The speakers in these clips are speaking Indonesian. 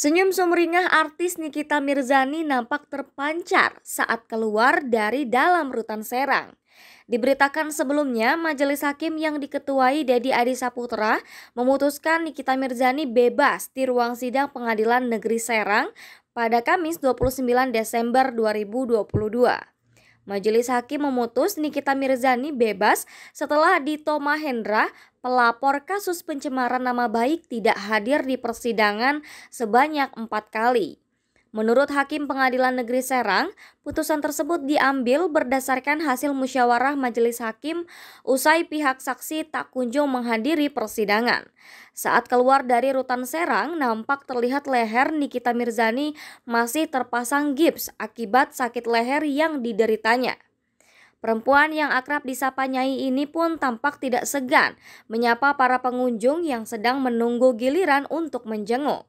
Senyum sumringah artis Nikita Mirzani nampak terpancar saat keluar dari dalam rutan Serang. Diberitakan sebelumnya, majelis hakim yang diketuai Dedi Adi Saputra memutuskan Nikita Mirzani bebas di ruang sidang pengadilan negeri Serang pada Kamis 29 Desember 2022. Majelis Hakim memutus Nikita Mirzani bebas setelah Dito Mahendra, pelapor kasus pencemaran nama baik tidak hadir di persidangan sebanyak empat kali. Menurut Hakim Pengadilan Negeri Serang, putusan tersebut diambil berdasarkan hasil musyawarah Majelis Hakim usai pihak saksi tak kunjung menghadiri persidangan. Saat keluar dari rutan Serang, nampak terlihat leher Nikita Mirzani masih terpasang gips akibat sakit leher yang dideritanya. Perempuan yang akrab disapa Nyai ini pun tampak tidak segan menyapa para pengunjung yang sedang menunggu giliran untuk menjenguk.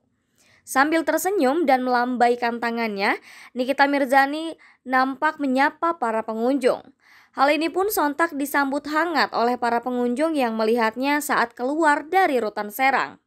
Sambil tersenyum dan melambaikan tangannya, Nikita Mirzani nampak menyapa para pengunjung. Hal ini pun sontak disambut hangat oleh para pengunjung yang melihatnya saat keluar dari rutan Serang.